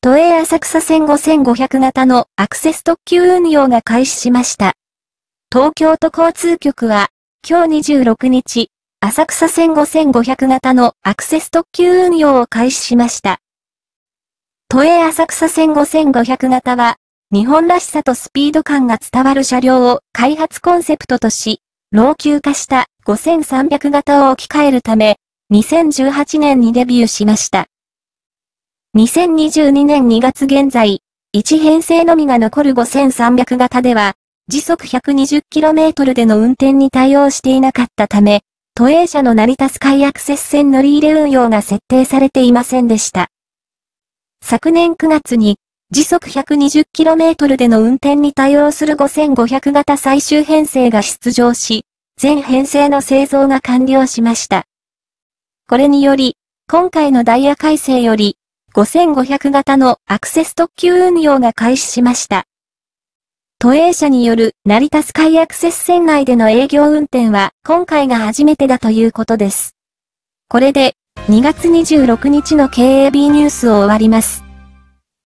都営浅草線5500型のアクセス特急運用が開始しました。東京都交通局は、今日26日、浅草線5500型のアクセス特急運用を開始しました。都営浅草線5500型は、日本らしさとスピード感が伝わる車両を開発コンセプトとし、老朽化した5300型を置き換えるため、2018年にデビューしました。2022年2月現在、1編成のみが残る5300型では、時速 120km での運転に対応していなかったため、都営車の成田スカイアクセス線乗り入れ運用が設定されていませんでした。昨年9月に、時速 120km での運転に対応する5500型最終編成が出場し、全編成の製造が完了しました。これにより、今回のダイヤ改正より、5500型のアクセス特急運用が開始しました。都営者による成田スカイアクセス線内での営業運転は今回が初めてだということです。これで2月26日の KAB ニュースを終わります。